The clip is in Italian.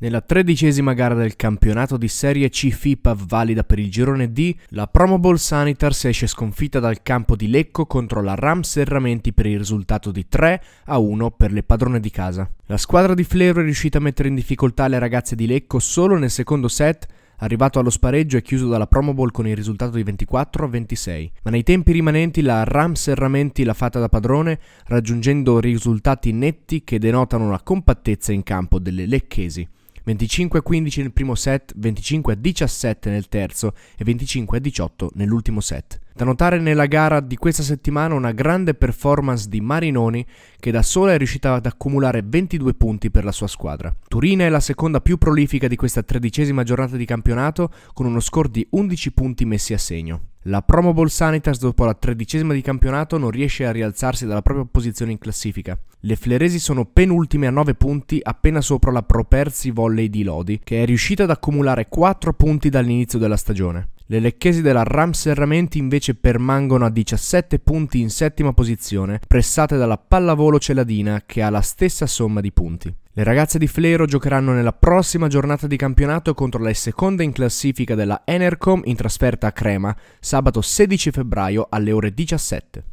Nella tredicesima gara del campionato di Serie C FIPA valida per il girone D, la Promobol Sanitars esce sconfitta dal campo di Lecco contro la Ram Serramenti per il risultato di 3 a 1 per le padrone di casa. La squadra di Flero è riuscita a mettere in difficoltà le ragazze di Lecco solo nel secondo set arrivato allo spareggio e chiuso dalla Promo Bowl con il risultato di 24 a 26. Ma nei tempi rimanenti la Ram Serramenti l'ha fatta da padrone, raggiungendo risultati netti che denotano la compattezza in campo delle lecchesi. 25-15 nel primo set, 25-17 nel terzo e 25-18 nell'ultimo set. Da notare nella gara di questa settimana una grande performance di Marinoni che da sola è riuscita ad accumulare 22 punti per la sua squadra. Turina è la seconda più prolifica di questa tredicesima giornata di campionato con uno score di 11 punti messi a segno. La Promo Ball Sanitas dopo la tredicesima di campionato non riesce a rialzarsi dalla propria posizione in classifica. Le fleresi sono penultime a 9 punti appena sopra la Properzi Volley di Lodi, che è riuscita ad accumulare 4 punti dall'inizio della stagione. Le lecchesi della Ram Serramenti invece permangono a 17 punti in settima posizione, pressate dalla Pallavolo Celadina che ha la stessa somma di punti. Le ragazze di Flero giocheranno nella prossima giornata di campionato contro la seconda in classifica della Enercom in trasferta a Crema, sabato 16 febbraio alle ore 17.